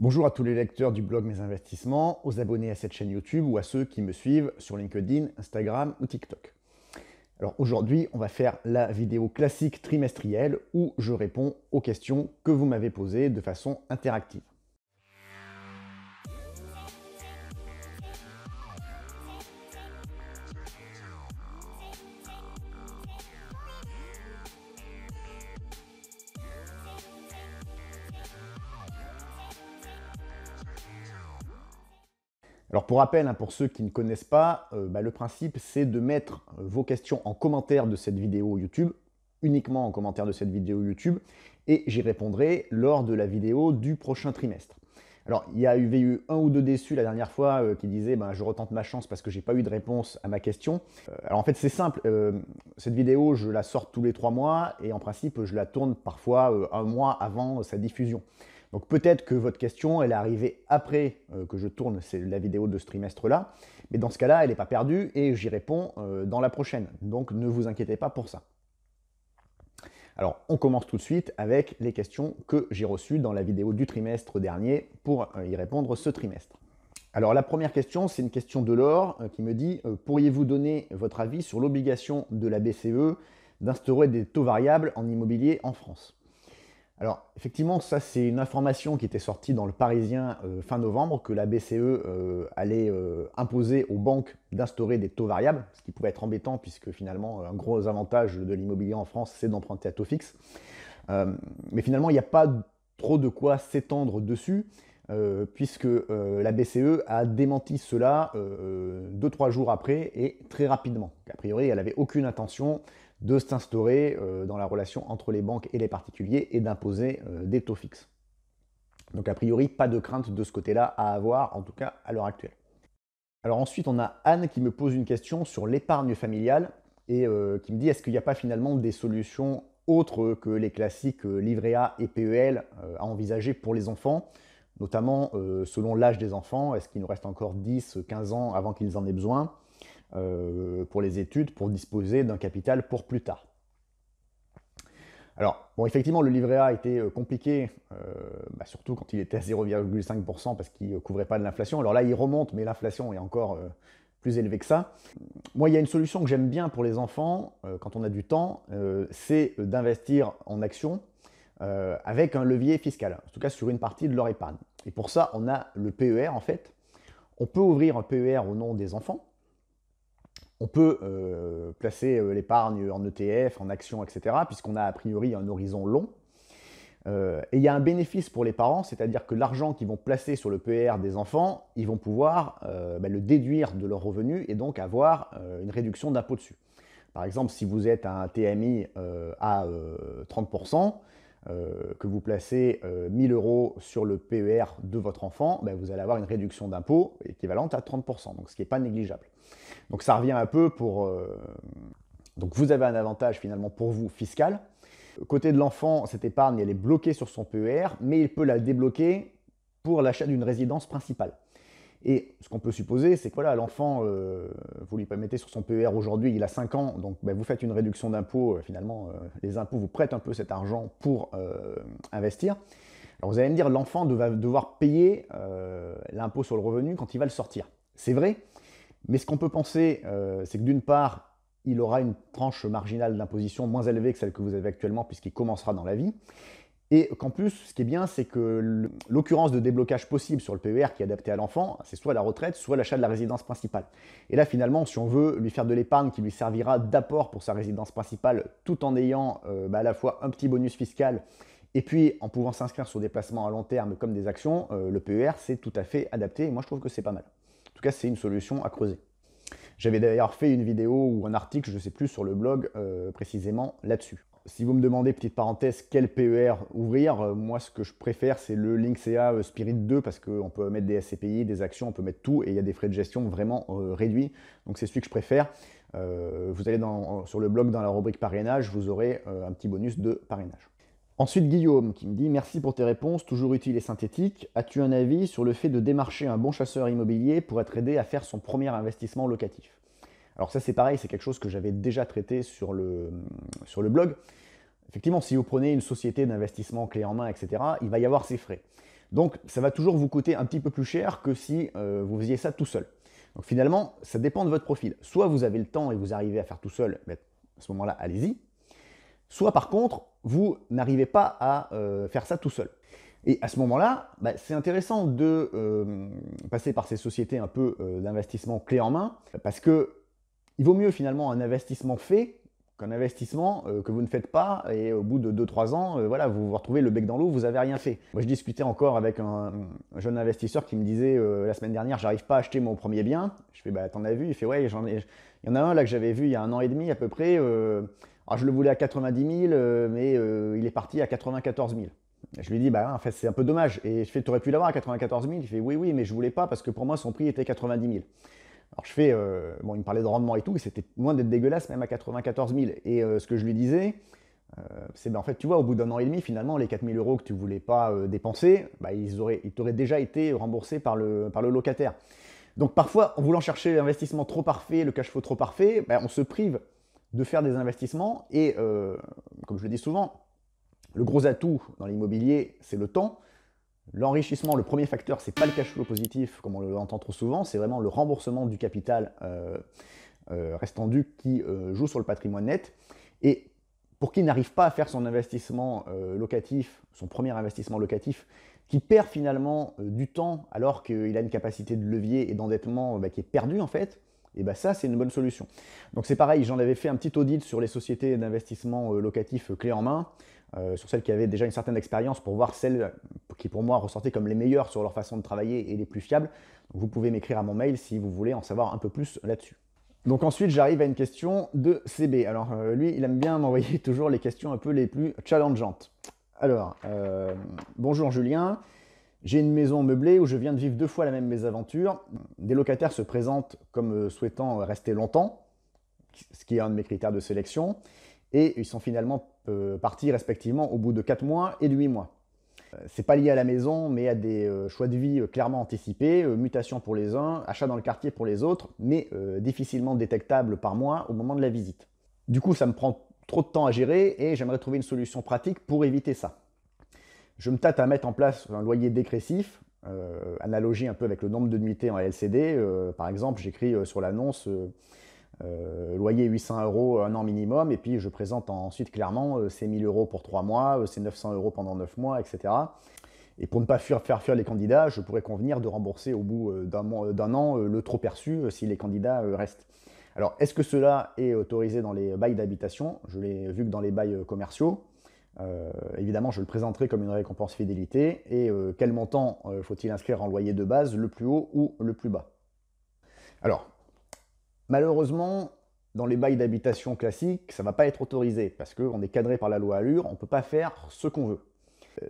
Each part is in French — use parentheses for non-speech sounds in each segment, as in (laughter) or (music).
Bonjour à tous les lecteurs du blog Mes Investissements, aux abonnés à cette chaîne YouTube ou à ceux qui me suivent sur LinkedIn, Instagram ou TikTok. Alors aujourd'hui, on va faire la vidéo classique trimestrielle où je réponds aux questions que vous m'avez posées de façon interactive. Alors pour rappel, hein, pour ceux qui ne connaissent pas, euh, bah, le principe c'est de mettre euh, vos questions en commentaire de cette vidéo YouTube, uniquement en commentaire de cette vidéo YouTube, et j'y répondrai lors de la vidéo du prochain trimestre. Alors, il y a eu un ou deux déçus la dernière fois euh, qui disaient bah, Je retente ma chance parce que je n'ai pas eu de réponse à ma question. alors, en fait, c'est simple. cette vidéo, je la sors tous les trois mois et en principe, je la tourne parfois un mois avant sa diffusion. Donc peut-être que votre question, elle est arrivée après euh, que je tourne la vidéo de ce trimestre-là, mais dans ce cas-là, elle n'est pas perdue et j'y réponds euh, dans la prochaine. Donc ne vous inquiétez pas pour ça. Alors on commence tout de suite avec les questions que j'ai reçues dans la vidéo du trimestre dernier pour euh, y répondre ce trimestre. Alors la première question, c'est une question de l'or qui me dit pourriez-vous donner votre avis sur l'obligation de la BCE d'instaurer des taux variables en immobilier en France alors effectivement, ça c'est une information qui était sortie dans le Parisien euh, fin novembre, que la BCE euh, allait euh, imposer aux banques d'instaurer des taux variables, ce qui pouvait être embêtant puisque finalement un gros avantage de l'immobilier en France c'est d'emprunter à taux fixe. mais finalement il n'y a pas trop de quoi s'étendre dessus. puisque la BCE a démenti cela 2-3 jours après et très rapidement. A priori, elle n'avait aucune intention de s'instaurer euh, dans la relation entre les banques et les particuliers et d'imposer euh, des taux fixes. Donc a priori, pas de crainte de ce côté-là à avoir, en tout cas à l'heure actuelle. Alors ensuite, on a Anne qui me pose une question sur l'épargne familiale et euh, qui me dit est-ce qu'il n'y a pas finalement des solutions autres que les classiques livret A et PEL à envisager pour les enfants, notamment selon l'âge des enfants, est-ce qu'il nous reste encore 10, 15 ans avant qu'ils en aient besoin euh, pour les études, pour disposer d'un capital pour plus tard. Alors, bon, effectivement, le livret A était euh, compliqué, euh, bah, surtout quand il était à 0,5% parce qu'il ne couvrait pas de l'inflation. Alors là, il remonte, mais l'inflation est encore plus élevée que ça. Moi, il y a une solution que j'aime bien pour les enfants, quand on a du temps, c'est d'investir en actions avec un levier fiscal, en tout cas sur une partie de leur épargne. Et pour ça, on a le PER en fait. On peut ouvrir un PER au nom des enfants, on peut euh, placer euh, l'épargne en ETF, en actions, etc., puisqu'on a a priori un horizon long. Euh, et il y a un bénéfice pour les parents, c'est-à-dire que l'argent qu'ils vont placer sur le PR des enfants, ils vont pouvoir bah, le déduire de leurs revenus et donc avoir une réduction d'impôt dessus. Par exemple, si vous êtes un TMI à 30%, euh, que vous placez 1000 euh, euros sur le PER de votre enfant, ben, vous allez avoir une réduction d'impôt équivalente à 30%, donc ce qui n'est pas négligeable. Donc ça revient un peu pour... Euh, donc vous avez un avantage finalement pour vous fiscal. Côté de l'enfant, cette épargne, elle est bloquée sur son PER, mais il peut la débloquer pour l'achat d'une résidence principale. Et ce qu'on peut supposer, c'est que voilà, l'enfant, euh, vous lui permettez sur son PER aujourd'hui, il a 5 ans, donc ben, vous faites une réduction d'impôt, euh, finalement, euh, les impôts vous prêtent un peu cet argent pour investir. Alors vous allez me dire, l'enfant va devoir payer l'impôt sur le revenu quand il va le sortir. C'est vrai, mais ce qu'on peut penser, c'est que d'une part, il aura une tranche marginale d'imposition moins élevée que celle que vous avez actuellement, puisqu'il commencera dans la vie. Et qu'en plus, ce qui est bien, c'est que l'occurrence de déblocage possible sur le PER qui est adapté à l'enfant, c'est soit la retraite, soit l'achat de la résidence principale. Et là, finalement, si on veut lui faire de l'épargne qui lui servira d'apport pour sa résidence principale, tout en ayant euh, bah, à la fois un petit bonus fiscal et puis en pouvant s'inscrire sur des placements à long terme comme des actions, euh, le PER, c'est tout à fait adapté. Et moi, je trouve que c'est pas mal. En tout cas, c'est une solution à creuser. J'avais d'ailleurs fait une vidéo ou un article, je ne sais plus, sur le blog euh, précisément là-dessus. Si vous me demandez, petite parenthèse, quel PER ouvrir, euh, moi ce que je préfère c'est le Linksea euh, Spirit 2 parce qu'on peut mettre des SCPI, des actions, on peut mettre tout et il y a des frais de gestion vraiment réduits. Donc c'est celui que je préfère. vous allez sur le blog dans la rubrique parrainage, vous aurez un petit bonus de parrainage. Ensuite, Guillaume qui me dit Merci pour tes réponses, toujours utiles et synthétiques. As-tu un avis sur le fait de démarcher un bon chasseur immobilier pour être aidé à faire son premier investissement locatif Alors, ça, c'est pareil, c'est quelque chose que j'avais déjà traité sur le, sur le blog. Effectivement, si vous prenez une société d'investissement clé en main, etc., il va y avoir ses frais. Donc, ça va toujours vous coûter un petit peu plus cher que si euh, vous faisiez ça tout seul. Donc, finalement, ça dépend de votre profil. Soit vous avez le temps et vous arrivez à faire tout seul, mais à ce moment-là, allez-y. Soit par contre, vous n'arrivez pas à euh, faire ça tout seul. Et à ce moment-là, bah, c'est intéressant de euh, passer par ces sociétés un peu euh, d'investissement clé en main, parce que il vaut mieux finalement un investissement fait qu'un investissement que vous ne faites pas et au bout de 2-3 ans, voilà, vous vous retrouvez le bec dans l'eau, vous n'avez rien fait. Moi, je discutais encore avec un, jeune investisseur qui me disait la semaine dernière, j'arrive pas à acheter mon premier bien. Je fais, bah, t'en as vu Il fait, ouais, j'en il y en a un là que j'avais vu il y a un an et demi à peu près. Alors, je le voulais à 90 000, euh, mais euh, il est parti à 94 000. Je lui dis, bah, en fait, c'est un peu dommage. Et je fais, tu aurais pu l'avoir à 94 000 Il fait, oui, oui, mais je voulais pas parce que pour moi, son prix était 90 000. Alors, je fais, euh, bon, il me parlait de rendement et tout, et c'était loin d'être dégueulasse, même à 94 000. Et ce que je lui disais, c'est ben, en fait, tu vois, au bout d'un an et demi, finalement, les 4 000 euros que tu voulais pas dépenser, bah, ils, auraient, ils t'auraient déjà été remboursés par le, par le locataire. Donc, parfois, en voulant chercher l'investissement trop parfait, le cash flow trop parfait, ben, on se prive de faire des investissements. Et euh, comme je le dis souvent, le gros atout dans l'immobilier, c'est le temps. L'enrichissement, le premier facteur, c'est pas le cash flow positif, comme on l'entend trop souvent, c'est vraiment le remboursement du capital euh, euh, restant dû qui joue sur le patrimoine net. Et pour qui n'arrive pas à faire son investissement locatif, son premier investissement locatif, qui perd finalement du temps alors qu'il a une capacité de levier et d'endettement bah, qui est perdue en fait, et bien ça, c'est une bonne solution. Donc c'est pareil, j'en avais fait un petit audit sur les sociétés d'investissement euh, locatif euh, clé en main, euh, sur celles qui avaient déjà une certaine expérience pour voir celles qui pour moi ressortaient comme les meilleures sur leur façon de travailler et les plus fiables. vous pouvez m'écrire à mon mail si vous voulez en savoir un peu plus là-dessus. Donc ensuite, j'arrive à une question de CB. Alors lui, il aime bien m'envoyer (laughs) toujours les questions un peu les plus challengeantes. Alors, bonjour Julien. J'ai une maison meublée où je viens de vivre deux fois la même mésaventure. Des locataires se présentent comme euh, souhaitant rester longtemps, ce qui est un de mes critères de sélection, et ils sont finalement euh, partis respectivement au bout de 4 mois et de 8 mois. Euh, c'est pas lié à la maison, mais à des choix de vie clairement anticipés, mutation pour les uns, achat dans le quartier pour les autres, mais difficilement détectable par moi au moment de la visite. Du coup, ça me prend trop de temps à gérer et j'aimerais trouver une solution pratique pour éviter ça. Je me tâte à mettre en place un loyer dégressif, euh, analogie un peu avec le nombre de nuitées en LCD. Euh, par exemple, j'écris euh, sur l'annonce loyer 800 euros un an minimum, et puis je présente ensuite clairement c'est 1000 euros pour 3 mois, c'est 900 euros pendant 9 mois, etc. Et pour ne pas faire fuir les candidats, je pourrais convenir de rembourser au bout d'un an le trop perçu si les candidats restent. Alors, est-ce que cela est autorisé dans les bails d'habitation Je l'ai vu que dans les bails commerciaux, euh, évidemment, je le présenterai comme une récompense fidélité. Et euh, quel montant euh, faut-il inscrire en loyer de base, le plus haut ou le plus bas Alors, malheureusement, dans les bails d'habitation classiques, ça ne va pas être autorisé parce qu'on est cadré par la loi Allure, on ne peut pas faire ce qu'on veut.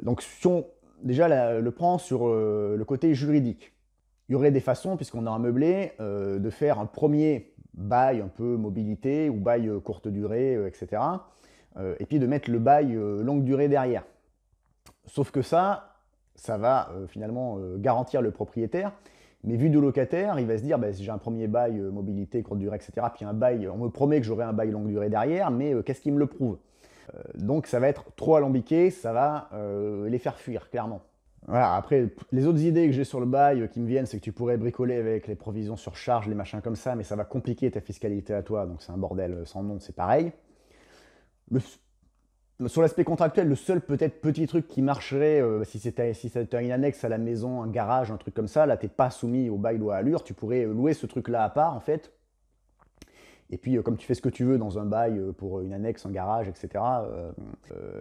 Donc, si on déjà le prend sur le côté juridique, il y aurait des façons, puisqu'on a un meublé, de faire un premier bail un peu mobilité ou bail courte durée, etc euh, et puis de mettre le bail euh, longue durée derrière. Sauf que ça, ça va euh, finalement garantir le propriétaire, mais vu du locataire, il va se dire, bah, si j'ai un premier bail mobilité, courte durée, etc., puis un bail, on me promet que j'aurai un bail longue durée derrière, mais qu'est-ce qui me le prouve donc ça va être trop alambiqué, ça va les faire fuir, clairement. après, les autres idées que j'ai sur le bail qui me viennent, c'est que tu pourrais bricoler avec les provisions sur charge, les machins comme ça, mais ça va compliquer ta fiscalité à toi, donc c'est un bordel sans nom, c'est pareil sur l'aspect contractuel, le seul peut-être petit truc qui marcherait, euh, bah, si c'était si une annexe à la maison, un garage, un truc comme ça, là, t'es pas soumis au bail ou à allure, tu pourrais euh, louer ce truc-là à part, en fait, et puis, euh, comme tu fais ce que tu veux dans un bail euh, pour euh, une annexe, un garage, etc.,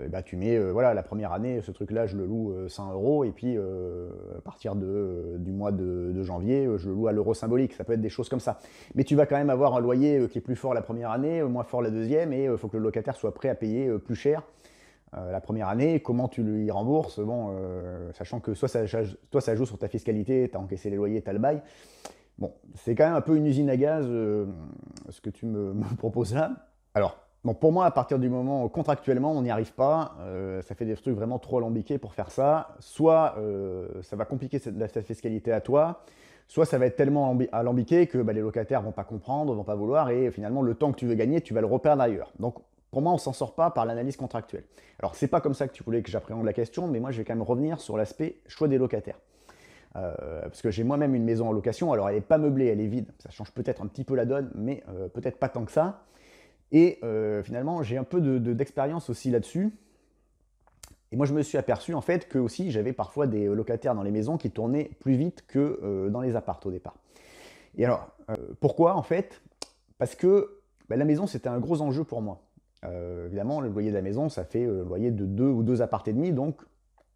bah, tu mets, voilà, la première année, ce truc-là, je le loue 100 euros, et puis à partir du mois de, janvier, je le loue à l'euro symbolique. Ça peut être des choses comme ça. Mais tu vas quand même avoir un loyer qui est plus fort la première année, moins fort la deuxième, et il faut que le locataire soit prêt à payer plus cher. la première année, comment tu lui rembourses, bon, sachant que soit ça, toi ça joue sur ta fiscalité, tu as encaissé les loyers, tu as le bail, Bon, c'est quand même un peu une usine à gaz euh, ce que tu (laughs) me, proposes là. Alors, bon, pour moi, à partir du moment où contractuellement on n'y arrive pas, euh, ça fait des trucs vraiment trop alambiqués pour faire ça. Soit euh, ça va compliquer cette, la, fiscalité à toi, soit ça va être tellement alambiqué que bah, les locataires vont pas comprendre, vont pas vouloir, et finalement le temps que tu veux gagner, tu vas le reperdre ailleurs. Donc pour moi, on s'en sort pas par l'analyse contractuelle. Alors, c'est pas comme ça que tu voulais que j'appréhende la question, mais moi, je vais quand même revenir sur l'aspect choix des locataires. Euh, parce que j'ai moi-même une maison en location, alors elle n'est pas meublée, elle est vide, ça change peut-être un petit peu la donne, mais euh, peut-être pas tant que ça. Et euh, finalement, j'ai un peu d'expérience aussi là-dessus. Et moi, je me suis aperçu en fait que aussi j'avais parfois des locataires dans les maisons qui tournaient plus vite que dans les appartes au départ. Et alors, pourquoi en fait Parce que bah, la maison, c'était un gros enjeu pour moi. évidemment, le loyer de la maison, ça fait le loyer de deux ou deux appartes et demi, donc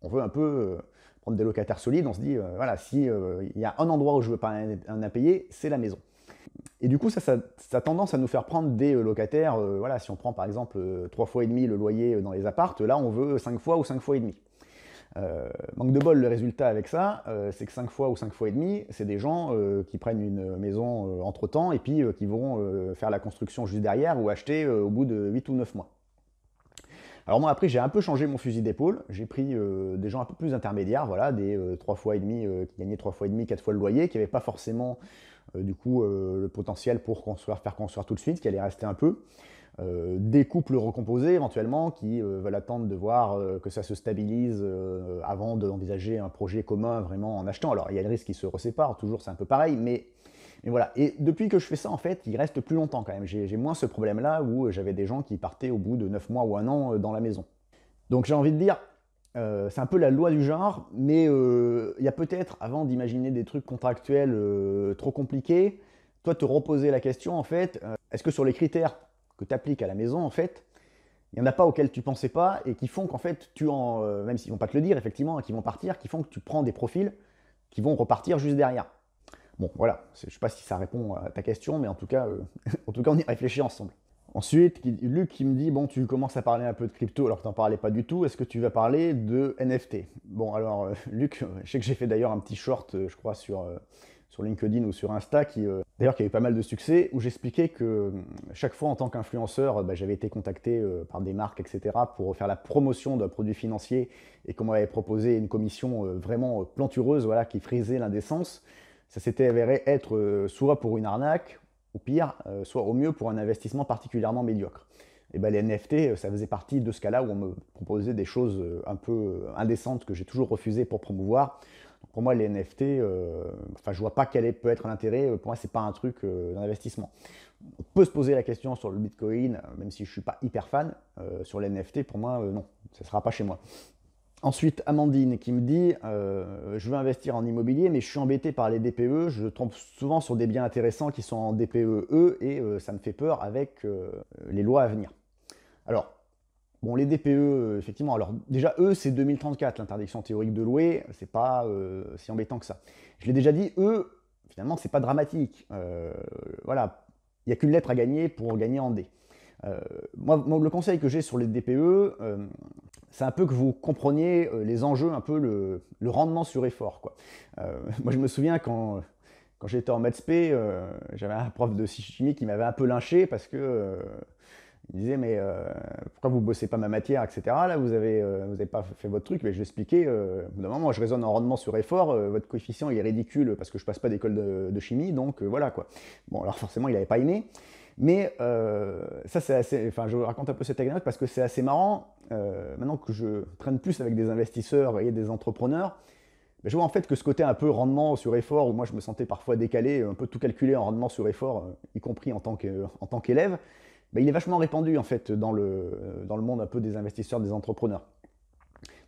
on veut un peu prendre des locataires solides, on se dit, euh, voilà, si euh, il y a un endroit où je ne veux pas un, impayé, c'est la maison. Et du coup, ça, a tendance à nous faire prendre des euh, locataires, voilà, si on prend par exemple trois fois et demi le loyer dans les appartes, là on veut 5 fois ou 5 fois et demi. manque de bol, le résultat avec ça, c'est que 5 fois ou 5 fois et demi, c'est des gens qui prennent une maison entre temps et puis qui vont faire la construction juste derrière ou acheter au bout de 8 ou 9 mois. Alors moi après j'ai un peu changé mon fusil d'épaule, j'ai pris euh, des gens un peu plus intermédiaires, voilà, des euh, trois 3 fois et demi euh, qui gagnaient 3 fois et demi, quatre fois le loyer, qui n'avaient pas forcément du coup le potentiel pour construire, faire construire tout de suite, qui allait rester un peu. des couples recomposés éventuellement qui veulent attendre de voir que ça se stabilise avant d'envisager un projet commun vraiment en achetant. Alors il y a le risque qu'ils se reséparent, toujours c'est un peu pareil, mais et voilà. Et depuis que je fais ça, en fait, il reste plus longtemps quand même. J'ai moins ce problème-là où euh, j'avais des gens qui partaient au bout de 9 mois ou un an euh, dans la maison. Donc j'ai envie de dire, euh, c'est un peu la loi du genre, mais il y a peut-être, avant d'imaginer des trucs contractuels trop compliqués, toi te reposer la question, en fait, est-ce que sur les critères que tu appliques à la maison, en fait, il n'y en a pas auxquels tu pensais pas et qui font qu'en fait, tu en, même s'ils vont pas te le dire, effectivement, hein, qui vont partir, qui font que tu prends des profils qui vont repartir juste derrière. Bon, voilà, je ne sais pas si ça répond à ta question, mais en tout cas, euh, (laughs) en tout cas on y réfléchit ensemble. Ensuite, Luc qui me dit, bon, tu commences à parler un peu de crypto alors que tu n'en parlais pas du tout, est-ce que tu vas parler de NFT Bon, alors, euh, (laughs) Luc, euh, je sais que j'ai fait d'ailleurs un petit short, je crois, sur, sur LinkedIn ou sur Insta, qui d'ailleurs qui a eu pas mal de succès, où j'expliquais que chaque fois en tant qu'influenceur, bah, j'avais été contacté par des marques, etc., pour faire la promotion d'un produit financier et qu'on m'avait proposé une commission vraiment plantureuse, voilà, qui frisait l'indécence ça s'était avéré être euh, soit pour une arnaque, au pire, euh, soit au mieux pour un investissement particulièrement médiocre. Et eh ben, les NFT, euh, ça faisait partie de ce cas-là où on me proposait des choses un peu indécentes que j'ai toujours refusé pour promouvoir. pour moi, les NFT, je enfin, je vois pas quel peut être l'intérêt. Pour moi, c'est pas un truc d'investissement. On peut se poser la question sur le Bitcoin, même si je ne suis pas hyper fan. sur les NFT, pour moi, non, ça sera pas chez moi. Ensuite, Amandine qui me dit euh, Je veux investir en immobilier, mais je suis embêté par les DPE. Je tombe souvent sur des biens intéressants qui sont en dpe et euh, ça me fait peur avec euh, les lois à venir. Alors, bon, les DPE, effectivement, alors déjà, eux, c'est 2034, l'interdiction théorique de louer. C'est pas si embêtant que ça. Je l'ai déjà dit, eux, finalement, c'est pas dramatique. voilà, il n'y a qu'une lettre à gagner pour gagner en D. Euh, moi, le conseil que j'ai sur les DPE, euh, c'est un peu que vous compreniez euh, les enjeux, un peu le, rendement sur effort. Quoi. (laughs) moi, je me souviens quand quand j'étais en maths P, j'avais un prof de chimie qui m'avait un peu lynché parce que il disait mais pourquoi vous ne bossez pas ma matière, etc. Là vous n'avez pas fait votre truc, mais je vais expliquer. d'un moment, moi, je raisonne en rendement sur effort. votre coefficient il est ridicule parce que je passe pas d'école de, de, chimie, donc voilà quoi. Bon alors forcément il n'avait pas aimé. Mais euh, ça, c'est assez. Enfin, je raconte un peu cette anecdote parce que c'est assez marrant. Euh, maintenant que je traîne plus avec des investisseurs et des entrepreneurs, ben, je vois en fait que ce côté un peu rendement sur effort, où moi je me sentais parfois décalé, un peu tout calculé en rendement sur effort, euh, y compris en tant qu'élève, ben, il est vachement répandu en fait dans le, dans le monde un peu des investisseurs, des entrepreneurs.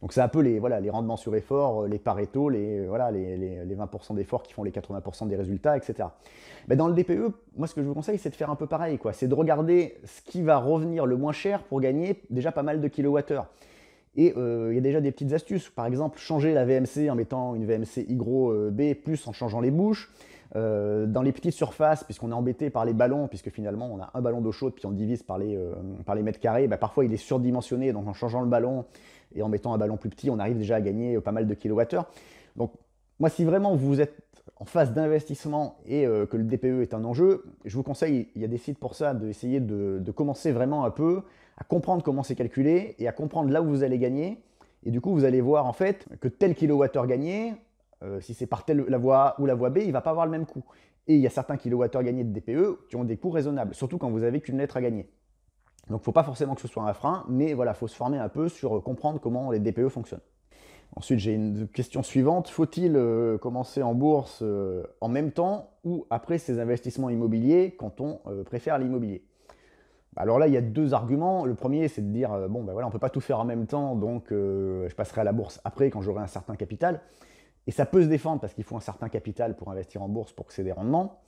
Donc c'est un peu les, voilà, les rendements sur effort, euh, les Pareto, les, euh, voilà, les, 20% d'efforts qui font les 80% des résultats, etc. Mais dans le DPE, moi ce que je vous conseille, c'est de faire un peu pareil. quoi. C'est de regarder ce qui va revenir le moins cher pour gagner déjà pas mal de kilowattheures. Et euh, il y a déjà des petites astuces. Par exemple, changer la VMC en mettant une VMC Hygro B, plus en changeant les bouches. dans les petites surfaces, puisqu'on est embêté par les ballons, puisque finalement on a un ballon d'eau chaude, puis on divise par les, par les mètres carrés, bah, parfois il est surdimensionné, donc en changeant le ballon, et en mettant un ballon plus petit, on arrive déjà à gagner pas mal de kilowattheures. Donc moi, si vraiment vous êtes en phase d'investissement et euh, que le DPE est un enjeu, je vous conseille, il y a des sites pour ça, d'essayer de, commencer vraiment un peu à comprendre comment c'est calculé et à comprendre là où vous allez gagner. Et du coup, vous allez voir en fait que tel kilowattheure gagné, euh, si c'est par telle la voie A ou la voie B, il ne va pas avoir le même coût. Et il y a certains kilowattheures gagnés de DPE qui ont des coûts raisonnables, surtout quand vous avez qu'une lettre à gagner. Donc il ne faut pas forcément que ce soit un frein, mais voilà, il faut se former un peu sur euh, comprendre comment les DPE fonctionnent. Ensuite, j'ai une question suivante. Faut-il euh, commencer en bourse euh, en même temps ou après ses investissements immobiliers quand on préfère l'immobilier bah, alors là, il y a deux arguments. Le premier, c'est de dire, bon, ben voilà, on ne peut pas tout faire en même temps, donc je passerai à la bourse après quand j'aurai un certain capital. Et ça peut se défendre parce qu'il faut un certain capital pour investir en bourse pour que c'est des rendements.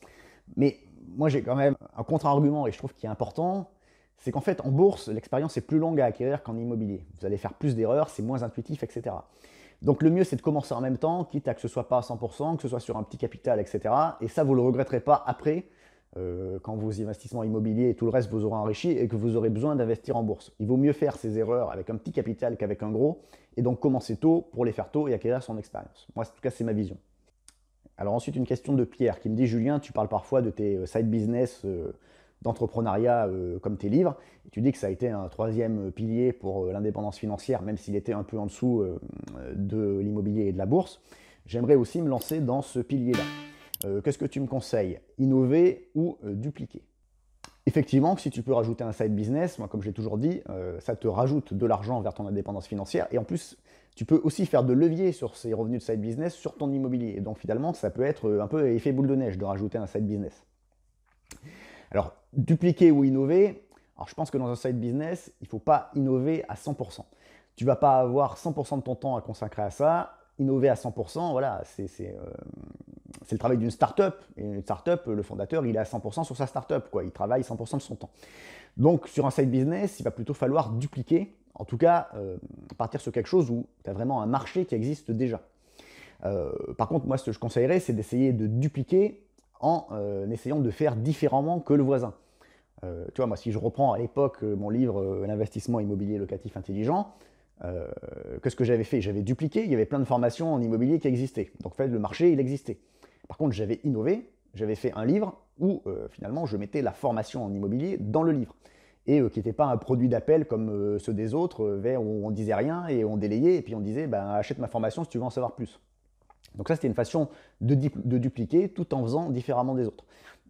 Mais moi, j'ai quand même un contre-argument et je trouve qu'il est important, c'est qu'en fait, en bourse, l'expérience est plus longue à acquérir qu'en immobilier. Vous allez faire plus d'erreurs, c'est moins intuitif, etc. Donc le mieux, c'est de commencer en même temps, quitte à que ce soit pas à 100%, que ce soit sur un petit capital, etc. Et ça, vous le regretterez pas après, euh, quand vos investissements immobiliers et tout le reste vous auront enrichi et que vous aurez besoin d'investir en bourse. Il vaut mieux faire ces erreurs avec un petit capital qu'avec un gros, et donc commencer tôt pour les faire tôt et acquérir son expérience. Moi, en tout cas, c'est ma vision. Alors ensuite, une question de Pierre qui me dit, Julien, tu parles parfois de tes euh, side business. Euh, d'entrepreneuriat euh, comme tes livres. Et tu dis que ça a été un troisième pilier pour euh, l'indépendance financière, même s'il était un peu en dessous euh, de l'immobilier et de la bourse. J'aimerais aussi me lancer dans ce pilier-là. Qu'est-ce que tu me conseilles Innover ou dupliquer Effectivement, si tu peux rajouter un side business, moi, comme j'ai toujours dit, ça te rajoute de l'argent vers ton indépendance financière. Et en plus, tu peux aussi faire de levier sur ces revenus de side business sur ton immobilier. donc, finalement, ça peut être un peu effet boule de neige de rajouter un side business. Alors, dupliquer ou innover, alors je pense que dans un side business, il ne faut pas innover à 100%. Tu ne vas pas avoir 100% de ton temps à consacrer à ça. Innover à 100%, voilà, euh, c'est le travail d'une startup. Et une startup, le fondateur, il est à 100% sur sa startup, quoi. Il travaille 100% de son temps. Donc, sur un side business, il va plutôt falloir dupliquer, en tout cas, euh, partir sur quelque chose où tu as vraiment un marché qui existe déjà. Euh, par contre, moi, ce que je conseillerais, c'est d'essayer de dupliquer en euh, essayant de faire différemment que le voisin. Euh, tu vois, moi, si je reprends à l'époque euh, mon livre L'investissement immobilier locatif intelligent, qu'est-ce que j'avais fait J'avais dupliqué, il y avait plein de formations en immobilier qui existaient. Donc, en fait, le marché, il existait. Par contre, j'avais innové, j'avais fait un livre où, finalement, je mettais la formation en immobilier dans le livre et qui n'était pas un produit d'appel comme ceux des autres, vers où on disait rien et on délayait, et puis on disait ben, achète ma formation si tu veux en savoir plus. Donc ça, c'était une façon de, dupliquer tout en faisant différemment des autres.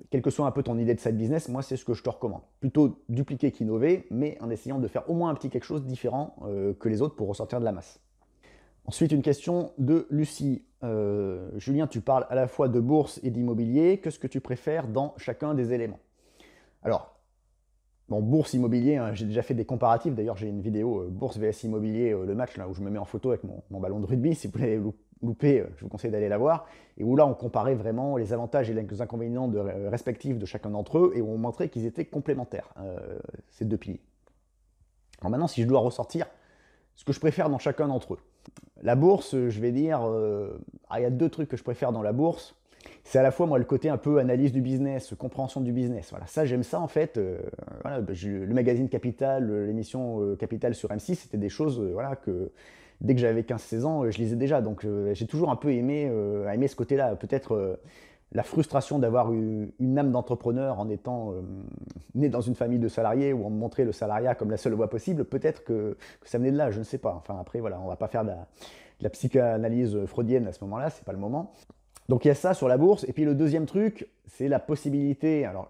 Quelle que soit un peu ton idée de side business, moi, c'est ce que je te recommande. Plutôt dupliquer qu'innover, mais en essayant de faire au moins un petit quelque chose différent euh, que les autres pour ressortir de la masse. Ensuite, une question de Lucie. Euh, Julien, tu parles à la fois de bourse et d'immobilier. Qu'est-ce que tu préfères dans chacun des éléments Alors, bon, bourse, immobilier, hein, j'ai déjà fait des comparatifs. D'ailleurs, j'ai une vidéo euh, bourse vs immobilier, le match là où je me mets en photo avec mon, ballon de rugby. Si vous voulez vous loupé, euh, je vous conseille d'aller la voir, et où là on comparait vraiment les avantages et les inconvénients de, euh, respectifs de chacun d'entre eux, et on montrait qu'ils étaient complémentaires, euh, ces deux piliers. Alors maintenant, si je dois ressortir ce que je préfère dans chacun d'entre eux. La bourse, je vais dire, euh, ah, il y a deux trucs que je préfère dans la bourse. C'est à la fois moi le côté un peu analyse du business, compréhension du business. Voilà, ça j'aime ça en fait. voilà, bah, le magazine Capital, l'émission Capital sur M6, c'était des choses voilà que dès que j'avais 15-16 ans, euh, je lisais déjà. Donc euh, j'ai toujours un peu aimé, euh, aimé ce côté-là. Peut-être la frustration d'avoir eu une âme d'entrepreneur en étant né dans une famille de salariés ou en montrer le salariat comme la seule voie possible, peut-être que, ça venait de là, je ne sais pas. Enfin, après, voilà, on va pas faire de la, psychanalyse freudienne à ce moment-là, c'est pas le moment. Donc il y a ça sur la bourse. Et puis le deuxième truc, c'est la possibilité, alors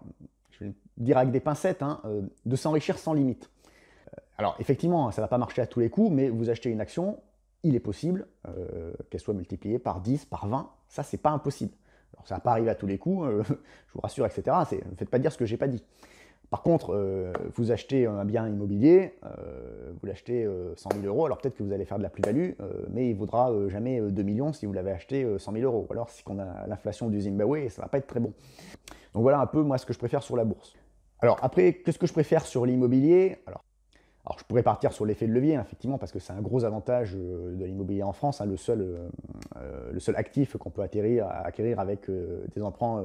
je vais le dire avec des pincettes, hein, de s'enrichir sans limite. Alors effectivement, ça ne va pas marcher à tous les coups, mais vous achetez une action, il est possible euh, qu'elle soit multipliée par 10, par 20, ça c'est pas impossible. Alors ça va pas arriver à tous les coups, euh, (laughs) je vous rassure, etc. Ne faites pas dire ce que j'ai pas dit. Par contre, euh, vous achetez un bien immobilier, vous l'achetez 100 000 euros, alors peut-être que vous allez faire de la plus-value, mais il ne vaudra jamais 2 millions si vous l'avez acheté 100 000 euros. alors si on a l'inflation du Zimbabwe, ça va pas être très bon. Donc voilà un peu moi ce que je préfère sur la bourse. Alors après, qu'est-ce que je préfère sur l'immobilier Alors alors, je pourrais partir sur l'effet de levier, hein, effectivement, parce que c'est un gros avantage euh, de l'immobilier en France. Hein, le, seul, euh, euh, le seul actif qu'on peut atterrir, acquérir avec des emprunts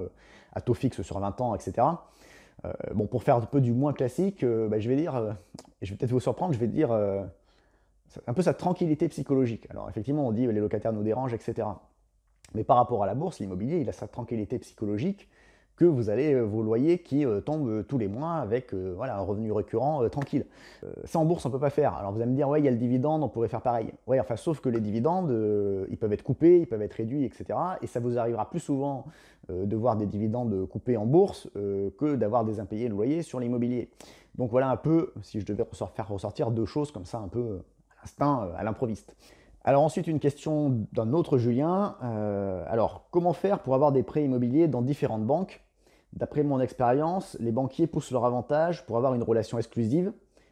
à taux fixe sur 20 ans, etc. bon, pour faire un peu du moins classique, bah, je vais dire, et je vais peut-être vous surprendre, je vais dire un peu sa tranquillité psychologique. Alors, effectivement, on dit les locataires nous dérangent, etc. Mais par rapport à la bourse, l'immobilier, il a sa tranquillité psychologique que vous allez euh, vos loyers qui euh, tombent euh, tous les mois avec voilà, un revenu récurrent tranquille. ça en bourse, on ne peut pas faire. Alors vous allez me dire, ouais, il y a le dividende, on pourrait faire pareil. Ouais, enfin, sauf que les dividendes, ils peuvent être coupés, ils peuvent être réduits, etc. Et ça vous arrivera plus souvent de voir des dividendes coupés en bourse que d'avoir des impayés de loyer sur l'immobilier. Donc voilà un peu, si je devais faire ressortir deux choses comme ça, un peu à l'instinct, à l'improviste. Alors ensuite, une question d'un autre Julien. alors, comment faire pour avoir des prêts immobiliers dans différentes banques D'après mon expérience, les banquiers poussent leur avantage pour avoir une relation exclusive,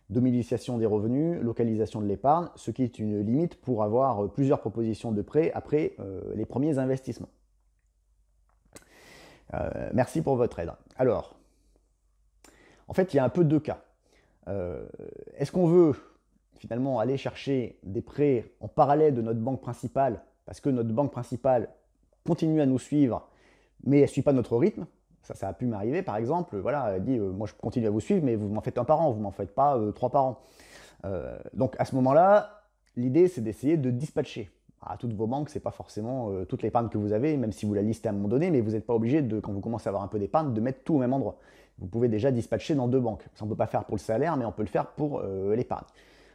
domiciliation des revenus, localisation de l'épargne, ce qui est une limite pour avoir euh, plusieurs propositions de prêt après euh, les premiers investissements. Euh, merci pour votre aide. Alors, en fait, il y a un peu deux cas. Est-ce qu'on veut finalement aller chercher des prêts en parallèle de notre banque principale parce que notre banque principale continue à nous suivre, mais elle ne suit pas notre rythme ça, a pu m'arriver, par exemple, voilà, elle dit euh, Moi, je continue à vous suivre, mais vous m'en faites un parent, an, vous m'en faites pas euh, trois par an. Euh, donc, à ce moment-là, l'idée, c'est d'essayer de dispatcher. À toutes vos banques, n'est pas forcément toute l'épargne que vous avez, même si vous la listez à un moment donné, mais vous n'êtes pas obligé, de, quand vous commencez à avoir un peu d'épargne, de mettre tout au même endroit. Vous pouvez déjà dispatcher dans deux banques. Ça, on ne peut pas faire pour le salaire, mais on peut le faire pour l'épargne.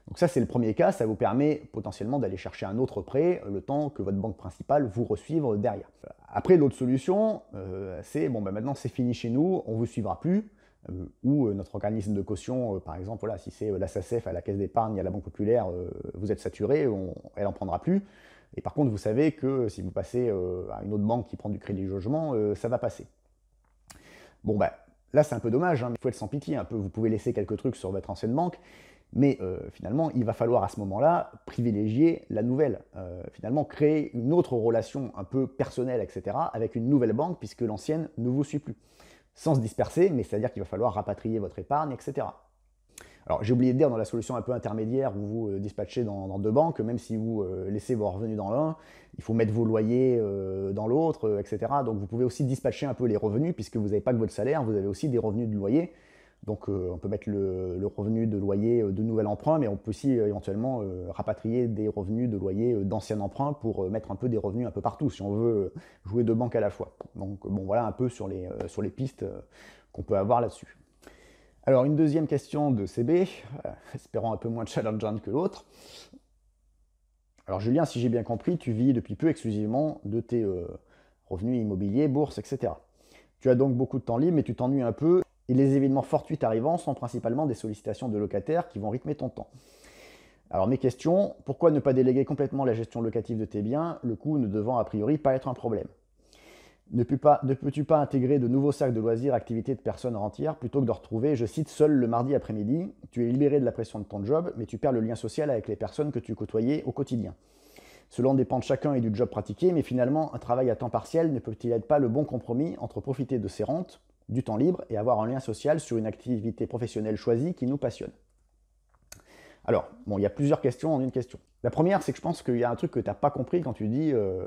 Donc ça, c'est le premier cas, ça vous permet potentiellement d'aller chercher un autre prêt euh, le temps que votre banque principale vous reçoive derrière. Euh, après, l'autre solution, euh, c'est bon, ben maintenant c'est fini chez nous, on ne vous suivra plus. ou notre organisme de caution, par exemple, voilà, si c'est la SACEF, à la Caisse d'épargne, à la Banque populaire, vous êtes saturé, elle n'en prendra plus. Et par contre, vous savez que si vous passez à une autre banque qui prend du crédit de logement, ça va passer. Bon, ben là, c'est un peu dommage, hein, mais il faut être sans pitié un peu. Vous pouvez laisser quelques trucs sur votre ancienne banque, mais euh, finalement, il va falloir à ce moment-là privilégier la nouvelle, euh, finalement créer une autre relation un peu personnelle, etc., avec une nouvelle banque, puisque l'ancienne ne vous suit plus. Sans se disperser, mais c'est-à-dire qu'il va falloir rapatrier votre épargne, etc. Alors j'ai oublié de dire dans la solution un peu intermédiaire où vous euh, dispatchez dans, deux banques, même si vous laissez vos revenus dans l'un, il faut mettre vos loyers dans l'autre, etc. Donc vous pouvez aussi dispatcher un peu les revenus puisque vous n'avez pas que votre salaire, vous avez aussi des revenus de loyer donc euh, on peut mettre le, revenu de loyer euh, de nouvel emprunt, mais on peut aussi euh, éventuellement rapatrier des revenus de loyer d'ancien emprunt pour mettre un peu des revenus un peu partout, si on veut jouer deux banques à la fois. Donc bon, voilà un peu sur les, sur les pistes qu'on peut avoir là-dessus. Alors une deuxième question de CB, (laughs) espérant un peu moins challengeante que l'autre. Alors Julien, si j'ai bien compris, tu vis depuis peu exclusivement de tes revenus immobiliers, bourses, etc. Tu as donc beaucoup de temps libre, mais tu t'ennuies un peu et les événements fortuits arrivant sont principalement des sollicitations de locataires qui vont rythmer ton temps. Alors mes questions, pourquoi ne pas déléguer complètement la gestion locative de tes biens, le coût ne devant a priori pas être un problème Ne peux-tu pas, intégrer de nouveaux sacs de loisirs, activités de personnes rentières, plutôt que de retrouver, je cite, seul le mardi après-midi Tu es libéré de la pression de ton job, mais tu perds le lien social avec les personnes que tu côtoyais au quotidien. Cela dépend de chacun et du job pratiqué, mais finalement, un travail à temps partiel ne peut-il être pas le bon compromis entre profiter de ses rentes, du temps libre et avoir un lien social sur une activité professionnelle choisie qui nous passionne. Alors, bon, il y a plusieurs questions en une question. La première, c'est que je pense qu'il y a un truc que tu n'as pas compris quand tu dis... Euh,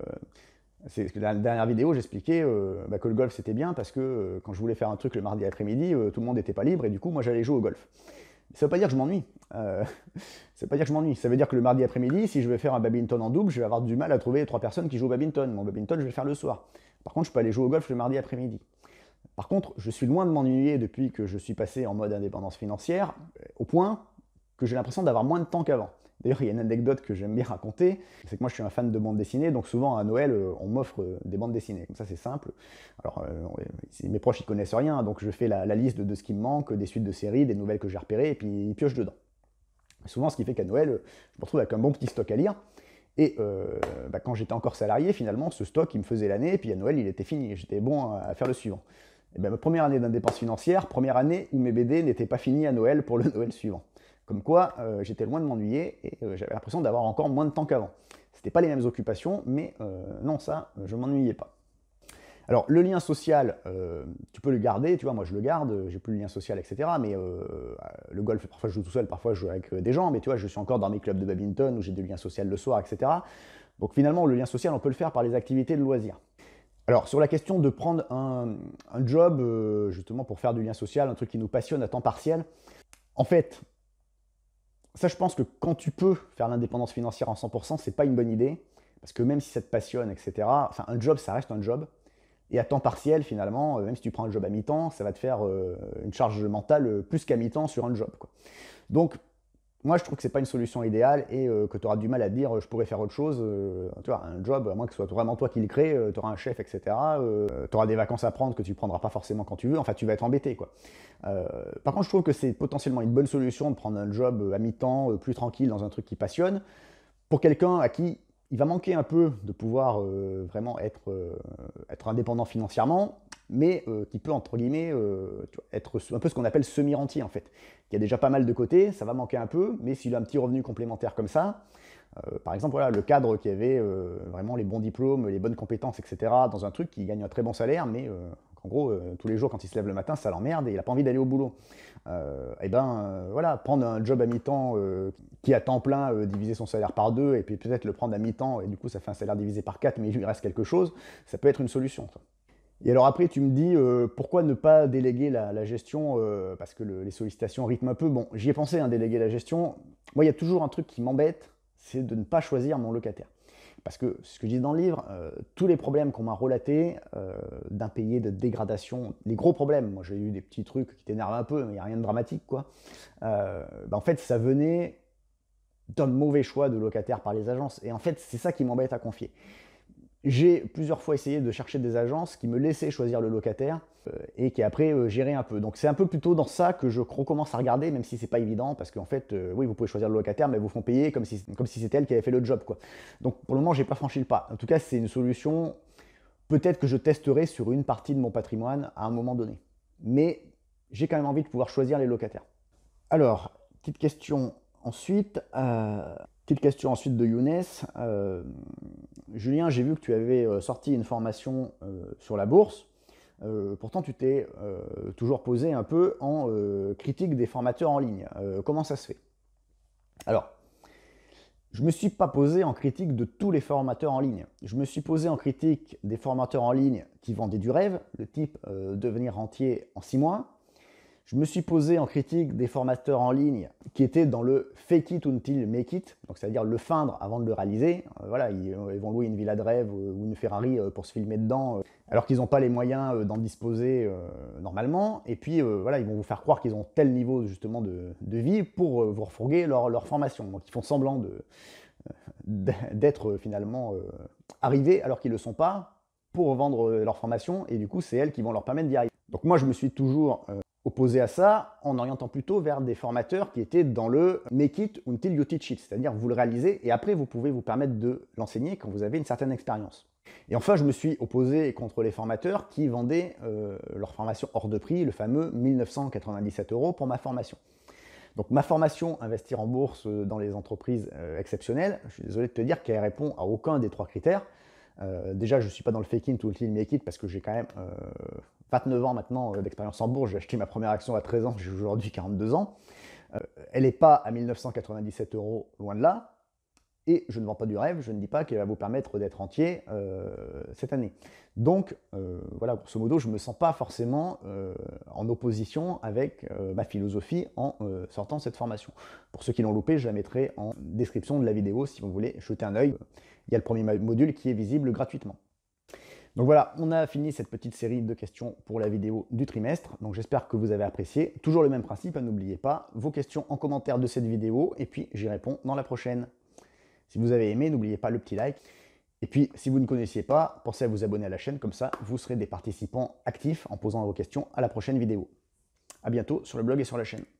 c'est que dans la dernière vidéo, j'expliquais euh, bah, que le golf c'était bien parce que euh, quand je voulais faire un truc le mardi après-midi, tout le monde n'était pas libre et du coup, moi j'allais jouer au golf. Ça veut pas dire que je m'ennuie. (laughs) ça veut pas dire que je m'ennuie. Ça veut dire que le mardi après-midi, si je vais faire un badminton en double, je vais avoir du mal à trouver trois personnes qui jouent au badminton. Mon badminton, je vais le faire le soir. Par contre, je peux aller jouer au golf le mardi après-midi. Par contre, je suis loin de m'ennuyer depuis que je suis passé en mode indépendance financière, euh, au point que j'ai l'impression d'avoir moins de temps qu'avant. D'ailleurs, il y a une anecdote que j'aime bien raconter, c'est que moi je suis un fan de bandes dessinées, donc souvent à Noël, euh, on m'offre euh, des bandes dessinées, comme ça c'est simple. Alors, mes proches, ils connaissent rien, donc je fais la, liste de, ce qui me manque, des suites de séries, des nouvelles que j'ai repérées, et puis ils piochent dedans. souvent, ce qui fait qu'à Noël, je me retrouve avec un bon petit stock à lire, et bah, quand j'étais encore salarié, finalement, ce stock, il me faisait l'année, et puis à Noël, il était fini, j'étais bon à faire le suivant. Eh ben, ma première année d'indépendance financière, première année où mes BD n'étaient pas finis à Noël pour le (laughs) Noël suivant. Comme quoi, euh, j'étais loin de m'ennuyer et euh, j'avais l'impression d'avoir encore moins de temps qu'avant. C'était pas les mêmes occupations, mais euh, non, ça, je m'ennuyais pas. Alors, le lien social, tu peux le garder, tu vois, moi je le garde, j'ai plus le lien social, etc. Mais le golf, parfois je joue tout seul, parfois je joue avec des gens, mais tu vois, je suis encore dans mes clubs de badminton où j'ai des liens sociaux le soir, etc. Donc finalement, le lien social, on peut le faire par les activités de loisirs. Alors, sur la question de prendre un, job, euh, justement, pour faire du lien social, un truc qui nous passionne à temps partiel, en fait, ça, je pense que quand tu peux faire l'indépendance financière en 100%, c'est pas une bonne idée, parce que même si ça te passionne, etc., enfin, un job, ça reste un job. Et à temps partiel, finalement, euh, même si tu prends un job à mi-temps, ça va te faire euh, une charge mentale plus qu'à mi-temps sur un job. Donc, moi, je trouve que c'est pas une solution idéale et euh, que tu auras du mal à te dire euh, je pourrais faire autre chose. Euh, tu vois, un job, à moins que ce soit vraiment toi qui le crée, tu auras un chef, etc. tu auras des vacances à prendre que tu ne prendras pas forcément quand tu veux. Enfin, tu vas être embêté, quoi. par contre, je trouve que c'est potentiellement une bonne solution de prendre un job à mi-temps, plus tranquille, dans un truc qui passionne, pour quelqu'un à qui il va manquer un peu de pouvoir vraiment être indépendant financièrement mais euh, qui peut, entre guillemets, euh, être un peu ce qu'on appelle semi-rentier, en fait. Il y a déjà pas mal de côtés, ça va manquer un peu, mais s'il a un petit revenu complémentaire comme ça, euh, par exemple, voilà, le cadre qui avait vraiment les bons diplômes, les bonnes compétences, etc., dans un truc qui gagne un très bon salaire, mais en gros, tous les jours, quand il se lève le matin, ça l'emmerde et il n'a pas envie d'aller au boulot. et eh ben voilà, prendre un job à mi-temps qui à temps plein diviser son salaire par deux et puis peut-être le prendre à mi-temps et du coup ça fait un salaire divisé par quatre mais il lui reste quelque chose, ça peut être une solution. Et alors après, tu me dis, euh, pourquoi ne pas déléguer la, gestion euh, Parce que les sollicitations rythment un peu. Bon, j'y ai pensé, hein, déléguer la gestion. Moi, il y a toujours un truc qui m'embête, c'est de ne pas choisir mon locataire. Parce que, ce que je dis dans le livre, euh, tous les problèmes qu'on m'a relatés, d'impayés, de dégradation, les gros problèmes, moi j'ai eu des petits trucs qui t'énervent un peu, mais il n'y a rien de dramatique, quoi. Ben, en fait, ça venait d'un mauvais choix de locataire par les agences. Et en fait, c'est ça qui m'embête à confier. J'ai plusieurs fois essayé de chercher des agences qui me laissaient choisir le locataire euh, et qui après euh, géraient un peu. Donc c'est un peu plutôt dans ça que je recommence à regarder, même si c'est pas évident, parce qu'en fait, euh, oui, vous pouvez choisir le locataire, mais vous font payer comme si, c'était elle qui avait fait le job. Quoi. Donc pour le moment, j'ai pas franchi le pas. En tout cas, c'est une solution peut-être que je testerai sur une partie de mon patrimoine à un moment donné. Mais j'ai quand même envie de pouvoir choisir les locataires. Alors, petite question ensuite. Petite question ensuite de Younes. Euh, Julien, j'ai vu que tu avais euh, sorti une formation euh, sur la bourse. pourtant, tu t'es toujours posé un peu en critique des formateurs en ligne. comment ça se fait Alors, je ne me suis pas posé en critique de tous les formateurs en ligne. Je me suis posé en critique des formateurs en ligne qui vendaient du rêve, le type devenir rentier en six mois, je me suis posé en critique des formateurs en ligne qui étaient dans le fake it until make it, donc c'est-à-dire le feindre avant de le réaliser. Euh, voilà, euh, ils, vont louer une villa de rêve ou une Ferrari euh, pour se filmer dedans, alors qu'ils n'ont pas les moyens d'en disposer normalement. Et puis voilà, ils vont vous faire croire qu'ils ont tel niveau justement de, vie pour vous refourguer leur, leur, formation. Donc ils font semblant (laughs) d'être finalement arrivés alors qu'ils ne le sont pas pour vendre leur formation et du coup c'est elles qui vont leur permettre d'y arriver. Donc moi je me suis toujours Opposé à ça, en orientant plutôt vers des formateurs qui étaient dans le make it until you teach it, c'est-à-dire vous le réalisez et après vous pouvez vous permettre de l'enseigner quand vous avez une certaine expérience. Et enfin, je me suis opposé contre les formateurs qui vendaient euh, leur formation hors de prix, le fameux 1997 euros pour ma formation. Donc ma formation Investir en bourse euh, dans les entreprises euh, exceptionnelles, je suis désolé de te dire qu'elle répond à aucun des trois critères. déjà, je ne suis pas dans le fake it until you teach it parce que j'ai quand même 29 ans maintenant euh, d'expérience en bourse, j'ai acheté ma première action à 13 ans, j'ai aujourd'hui 42 ans. Euh, elle n'est pas à 1997 euros, loin de là. Et je ne vends pas du rêve, je ne dis pas qu'elle va vous permettre d'être entier euh, cette année. Donc voilà, voilà, grosso modo, je ne me sens pas forcément en opposition avec ma philosophie en sortant cette formation. Pour ceux qui l'ont loupé, je la mettrai en description de la vidéo si vous voulez jeter un œil. Il y a le premier module qui est visible gratuitement. Donc voilà, on a fini cette petite série de questions pour la vidéo du trimestre. Donc j'espère que vous avez apprécié. Toujours le même principe, hein, n'oubliez pas vos questions en commentaire de cette vidéo et puis j'y réponds dans la prochaine. Si vous avez aimé, n'oubliez pas le petit like. Et puis, si vous ne connaissiez pas, pensez à vous abonner à la chaîne, comme ça, vous serez des participants actifs en posant vos questions à la prochaine vidéo. À bientôt sur le blog et sur la chaîne.